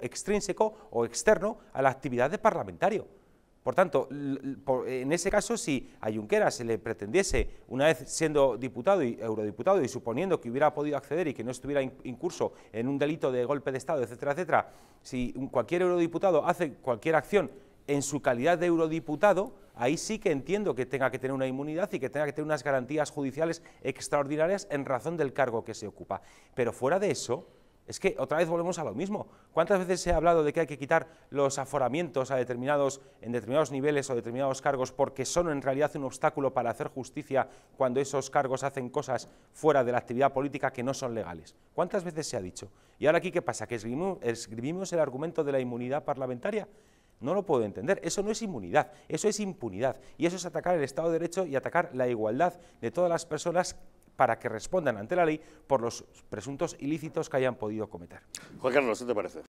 extrínseco o externo a la actividad de parlamentario. Por tanto, en ese caso, si a Junquera se le pretendiese, una vez siendo diputado y eurodiputado y suponiendo que hubiera podido acceder y que no estuviera incurso en un delito de golpe de Estado, etcétera, etcétera, si cualquier eurodiputado hace cualquier acción en su calidad de eurodiputado, ahí sí que entiendo que tenga que tener una inmunidad y que tenga que tener unas garantías judiciales extraordinarias en razón del cargo que se ocupa. Pero fuera de eso, es que otra vez volvemos a lo mismo. ¿Cuántas veces se ha hablado de que hay que quitar los aforamientos a determinados, en determinados niveles o determinados cargos porque son en realidad un obstáculo para hacer justicia cuando esos cargos hacen cosas fuera de la actividad política que no son legales? ¿Cuántas veces se ha dicho? ¿Y ahora aquí qué pasa? ¿Que escribimos, el argumento de la inmunidad parlamentaria? No lo puedo entender. Eso no es inmunidad, eso es impunidad. Y eso es atacar el Estado de Derecho y atacar la igualdad de todas las personas para que respondan ante la ley por los presuntos ilícitos que hayan podido cometer. Juan Carlos, ¿qué te parece?